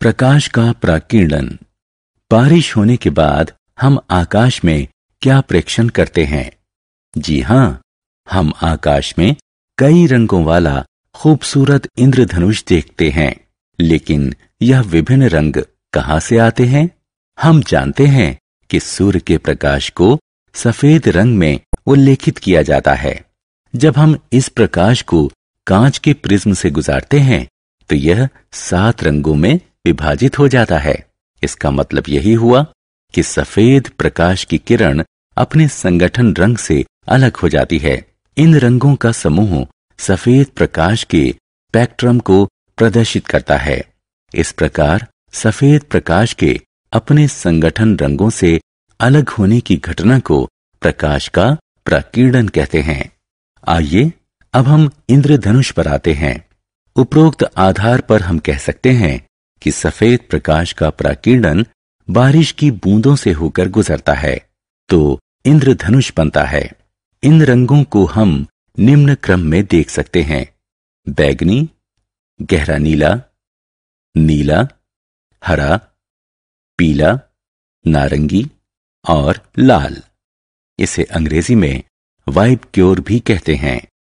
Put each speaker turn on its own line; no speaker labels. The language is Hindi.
प्रकाश का प्राकीर्णन बारिश होने के बाद हम आकाश में क्या प्रेक्षण करते हैं जी हाँ हम आकाश में कई रंगों वाला खूबसूरत इंद्रधनुष देखते हैं लेकिन यह विभिन्न रंग कहाँ से आते हैं हम जानते हैं कि सूर्य के प्रकाश को सफेद रंग में उल्लेखित किया जाता है जब हम इस प्रकाश को कांच के प्रिज्म से गुजारते हैं तो यह सात रंगों में विभाजित हो जाता है इसका मतलब यही हुआ कि सफेद प्रकाश की किरण अपने संगठन रंग से अलग हो जाती है इन रंगों का समूह सफेद प्रकाश के स्पेक्ट्रम को प्रदर्शित करता है इस प्रकार सफेद प्रकाश के अपने संगठन रंगों से अलग होने की घटना को प्रकाश का प्रकीर्णन कहते हैं आइए अब हम इंद्रधनुष पर आते हैं उपरोक्त आधार पर हम कह सकते हैं कि सफेद प्रकाश का प्राकीर्णन बारिश की बूंदों से होकर गुजरता है तो इंद्रधनुष बनता है इन रंगों को हम निम्न
क्रम में देख सकते हैं बैगनी गहरा नीला नीला हरा पीला नारंगी और लाल इसे अंग्रेजी में वाइब क्योर भी कहते हैं